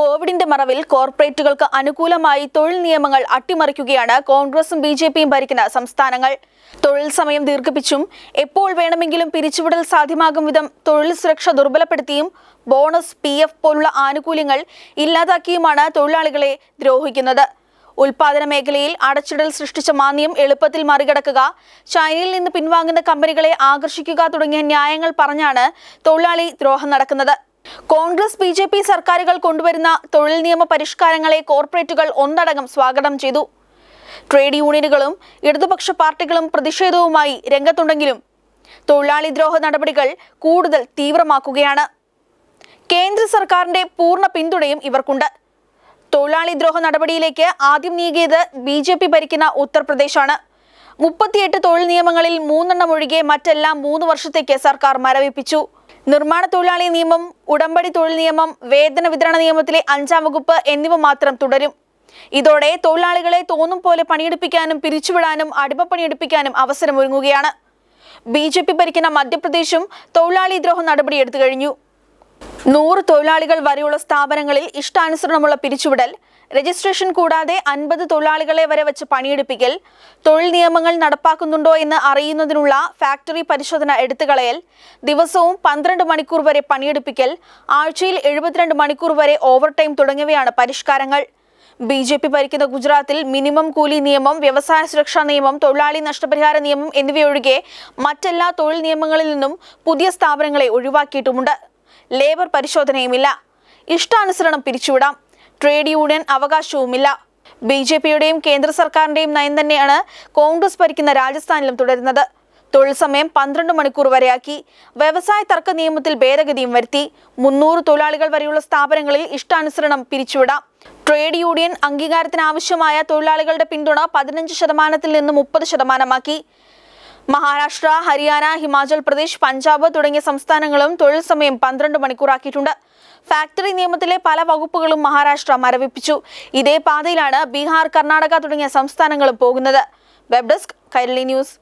കോവിഡിന്റെ മറവിൽ കോർപ്പറേറ്റുകൾക്ക് അനുകൂലമായി തൊഴിൽ നിയമങ്ങൾ അട്ടിമറിക്കുകയാണ് കോൺഗ്രസും ബി ജെ പിയും ഭരിക്കുന്ന സംസ്ഥാനങ്ങൾ തൊഴിൽ സമയം ദീർഘിപ്പിച്ചും എപ്പോൾ വേണമെങ്കിലും പിരിച്ചുവിടൽ സാധ്യമാകും വിധം തൊഴിൽ സുരക്ഷ ദുർബലപ്പെടുത്തിയും ബോണസ് പി എഫ് പോലുള്ള ആനുകൂല്യങ്ങൾ ഇല്ലാതാക്കിയുമാണ് തൊഴിലാളികളെ ദ്രോഹിക്കുന്നത് ഉൽപാദന മേഖലയിൽ അടച്ചിടൽ സൃഷ്ടിച്ച മാന്ദ്യം എളുപ്പത്തിൽ മറികടക്കുക ചൈനയിൽ നിന്ന് പിൻവാങ്ങുന്ന കമ്പനികളെ ആകർഷിക്കുക തുടങ്ങിയ ന്യായങ്ങൾ പറഞ്ഞാണ് തൊഴിലാളി ദ്രോഹം നടക്കുന്നത് കോൺഗ്രസ് ബി ജെ പി സർക്കാരുകൾ കൊണ്ടുവരുന്ന തൊഴിൽ നിയമ പരിഷ്കാരങ്ങളെ കോർപ്പറേറ്റുകൾ ഒന്നടങ്കം സ്വാഗതം ചെയ്തു ട്രേഡ് യൂണിയനുകളും ഇടതുപക്ഷ പാർട്ടികളും പ്രതിഷേധവുമായി രംഗത്തുണ്ടെങ്കിലും തൊഴിലാളി ദ്രോഹ നടപടികൾ കൂടുതൽ തീവ്രമാക്കുകയാണ് കേന്ദ്ര സർക്കാരിന്റെ പൂർണ്ണ പിന്തുണയും ഇവർക്കുണ്ട് തൊഴിലാളി ദ്രോഹ നടപടിയിലേക്ക് ആദ്യം നീങ്ങിയത് ബി ജെ പി ഭരിക്കുന്ന ഉത്തർപ്രദേശാണ് മുപ്പത്തിയെട്ട് തൊഴിൽ നിയമങ്ങളിൽ മൂന്നെണ്ണം ഒഴികെ മറ്റെല്ലാം മൂന്ന് വർഷത്തേക്ക് സർക്കാർ മരവിപ്പിച്ചു നിർമ്മാണ തൊഴിലാളി നിയമം ഉടമ്പടി തൊഴിൽ നിയമം വേതന വിതരണ നിയമത്തിലെ അഞ്ചാം വകുപ്പ് എന്നിവ മാത്രം തുടരും ഇതോടെ തൊഴിലാളികളെ തോന്നും പോലെ പണിയെടുപ്പിക്കാനും പിരിച്ചുവിടാനും അടിമപ്പണിയെടുപ്പിക്കാനും അവസരമൊരുങ്ങുകയാണ് ബി ജെ പി ഭരിക്കുന്ന മധ്യപ്രദേശും തൊഴിലാളി ദ്രോഹ നടപടിയെടുത്തു കഴിഞ്ഞു നൂറ് തൊഴിലാളികൾ വരെയുള്ള സ്ഥാപനങ്ങളിൽ ഇഷ്ടാനുസരണമുള്ള പിരിച്ചുവിടൽ രജിസ്ട്രേഷൻ കൂടാതെ അൻപത് തൊഴിലാളികളെ വരെ വെച്ച് പണിയെടുപ്പിക്കൽ തൊഴിൽ നിയമങ്ങൾ നടപ്പാക്കുന്നുണ്ടോ എന്ന് അറിയുന്നതിനുള്ള ഫാക്ടറി പരിശോധന എടുത്തുകളയൽ ദിവസവും പന്ത്രണ്ട് മണിക്കൂർ വരെ പണിയെടുപ്പിക്കൽ ആഴ്ചയിൽ എഴുപത്തിരണ്ട് മണിക്കൂർ വരെ ഓവർടൈം തുടങ്ങിയവയാണ് പരിഷ്കാരങ്ങൾ ബി ജെ പി ഭരിക്കുന്ന ഗുജറാത്തിൽ മിനിമം കൂലി നിയമം വ്യവസായ സുരക്ഷാ നിയമം തൊഴിലാളി നഷ്ടപരിഹാര നിയമം എന്നിവയൊഴികെ മറ്റെല്ലാ തൊഴിൽ നിയമങ്ങളിൽ നിന്നും പുതിയ സ്ഥാപനങ്ങളെ ഒഴിവാക്കിയിട്ടുമുണ്ട് ലേബർ പരിശോധനയുമില്ല ഇഷ്ടാനുസരണം പിരിച്ചുവിടാം ട്രേഡ് യൂണിയൻ അവകാശവുമില്ല ബി ജെ പിയുടെയും കേന്ദ്ര സർക്കാരിന്റെയും നയം തന്നെയാണ് കോൺഗ്രസ് ഭരിക്കുന്ന രാജസ്ഥാനിലും തുടരുന്നത് തൊഴിൽ സമയം പന്ത്രണ്ട് മണിക്കൂർ വരെയാക്കി വ്യവസായ തർക്ക നിയമത്തിൽ ഭേദഗതിയും വരുത്തി മുന്നൂറ് തൊഴിലാളികൾ വരെയുള്ള സ്ഥാപനങ്ങളിൽ ഇഷ്ടാനുസരണം പിരിച്ചുവിടാം ട്രേഡ് യൂണിയൻ അംഗീകാരത്തിനാവശ്യമായ തൊഴിലാളികളുടെ പിന്തുണ പതിനഞ്ച് ശതമാനത്തിൽ നിന്ന് മുപ്പത് ശതമാനമാക്കി മഹാരാഷ്ട്ര ഹരിയാന ഹിമാചൽ പ്രദേശ് പഞ്ചാബ് തുടങ്ങിയ സംസ്ഥാനങ്ങളും തൊഴിൽ സമയം പന്ത്രണ്ട് മണിക്കൂറാക്കിയിട്ടുണ്ട് ഫാക്ടറി നിയമത്തിലെ പല വകുപ്പുകളും മഹാരാഷ്ട്ര മരവിപ്പിച്ചു ഇതേ പാതയിലാണ് ബീഹാർ കർണാടക തുടങ്ങിയ സംസ്ഥാനങ്ങളും പോകുന്നത് വെബ് ഡെസ്ക് കൈരളി ന്യൂസ്